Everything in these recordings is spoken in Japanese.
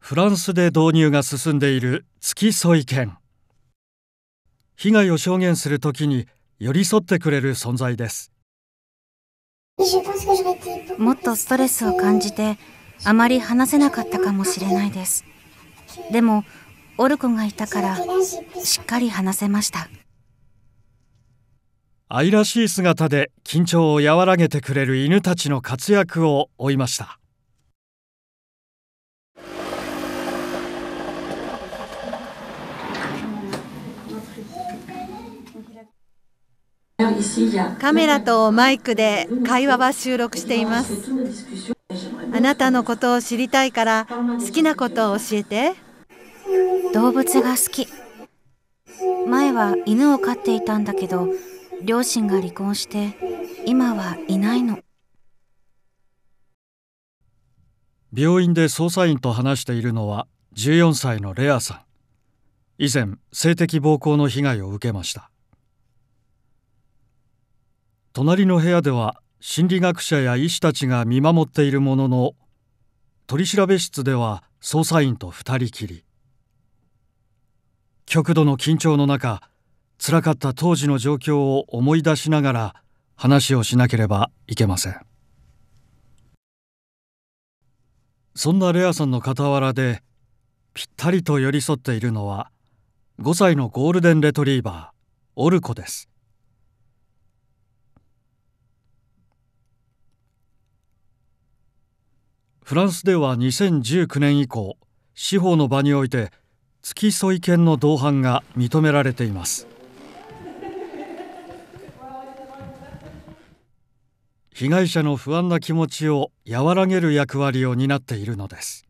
フランスで導入が進んでいる付き添い犬被害を証言するときに寄り添ってくれる存在ですもっとストレスを感じてあまり話せなかったかもしれないですでもオルコがいたからしっかり話せました愛らしい姿で緊張を和らげてくれる犬たちの活躍を追いましたカメラとマイクで会話は収録しています。あなたのことを知りたいから好きなことを教えて。動物が好き。前は犬を飼っていたんだけど、両親が離婚して今はいないの。病院で捜査員と話しているのは14歳のレアさん。以前性的暴行の被害を受けました。隣の部屋では心理学者や医師たちが見守っているものの取調室では捜査員と2人きり極度の緊張の中つらかった当時の状況を思い出しながら話をしなければいけませんそんなレアさんの傍らでぴったりと寄り添っているのは5歳のゴールデンレトリーバーオルコですフランスでは2019年以降司法の場において付き添い犬の同伴が認められています被害者の不安な気持ちを和らげる役割を担っているのです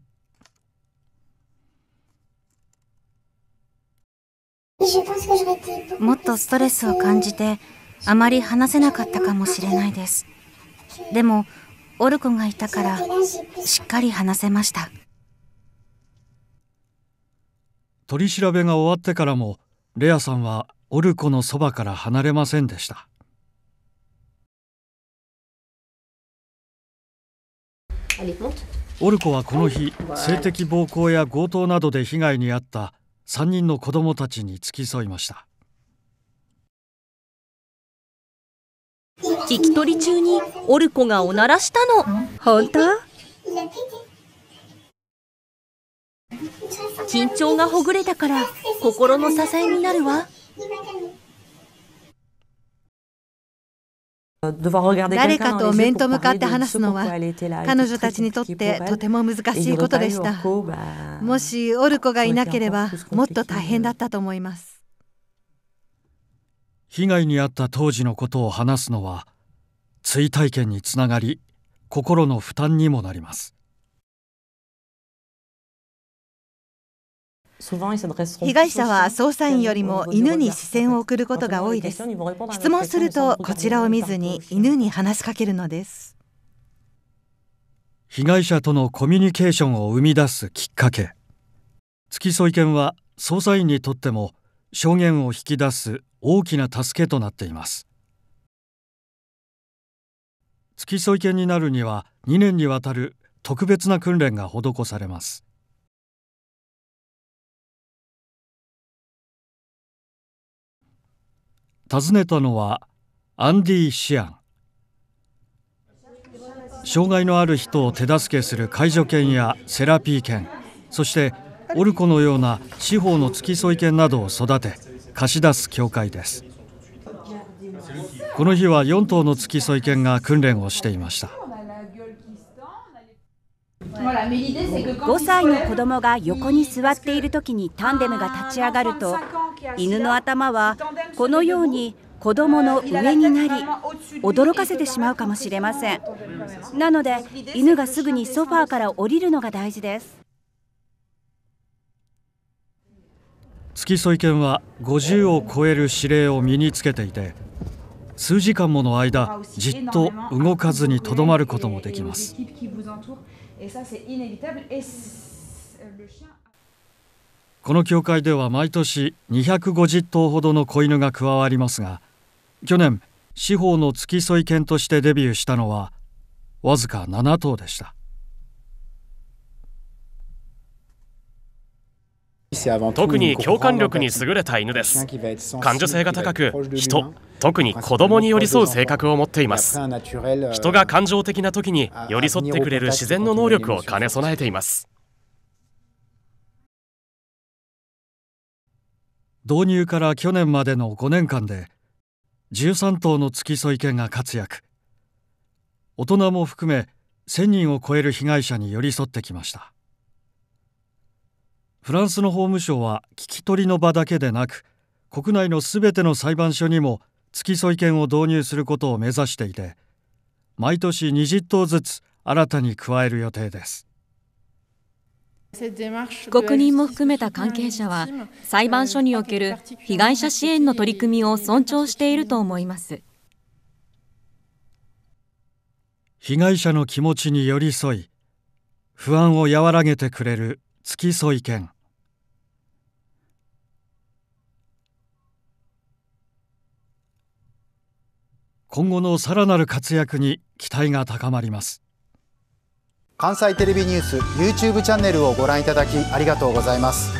もっとストレスを感じてあまり話せなかったかもしれないですでもオルコがいたからしっかり話せました取り調べが終わってからもレアさんはオルコのそばから離れませんでしたオルコはこの日性的暴行や強盗などで被害に遭った3人の子どもたちに付き添いました聞き取り中にオルコがおならしたの本当緊張がほぐれたから心の支えになるわ誰かと面と向かって話すのは彼女たちにとってとても難しいことでしたもしオルコがいなければもっと大変だったと思います被害に遭った当時のことを話すのは追体験につながり心の負担にもなります。被害者は捜査員よりも犬に視線を送ることが多いです。質問するとこちらを見ずに犬に話しかけるのです。被害者とのコミュニケーションを生み出すきっかけ。付き添い犬は捜査員にとっても証言を引き出す大きな助けとなっています。付き添い犬になるには2年にわたる特別な訓練が施されます。訪ねたのはアンディ・シアン障害のある人を手助けする介助犬やセラピー犬そしてオルコのような司法の付き添い犬などを育て貸し出す協会ですこの日は4頭の付き添い犬が訓練をしていました5歳の子供が横に座っている時にタンデムが立ち上がると犬の頭はこのように子供の上になり驚かせてしまうかもしれませんなので犬がすぐにソファーから降りるのが大事です付き添い犬は50を超える指令を身につけていて数時間もの間じっと動かずにとどまることもできますこの教会では毎年250頭ほどの子犬が加わりますが去年司法の付き添い犬としてデビューしたのはわずか7頭でした。特に共感力に優れた犬です。感受性が高く、人、特に子供に寄り添う性格を持っています人が感情的な時に寄り添ってくれる自然の能力を兼ね備えています導入から去年までの5年間で13頭の付き添い犬が活躍大人も含め1000人を超える被害者に寄り添ってきましたフランスの法務省は聞き取りの場だけでなく国内のすべての裁判所にも付き添い犬を導入することを目指していて毎年20頭ずつ新たに加える予定です被告人も含めた関係者は裁判所における被害者支援の取り組みを尊重していると思います被害者の気持ちに寄り添い不安を和らげてくれる付き添い犬今後のさらなる活躍に期待が高まります関西テレビニュース YouTube チャンネルをご覧いただきありがとうございます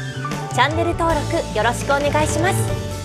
チャンネル登録よろしくお願いします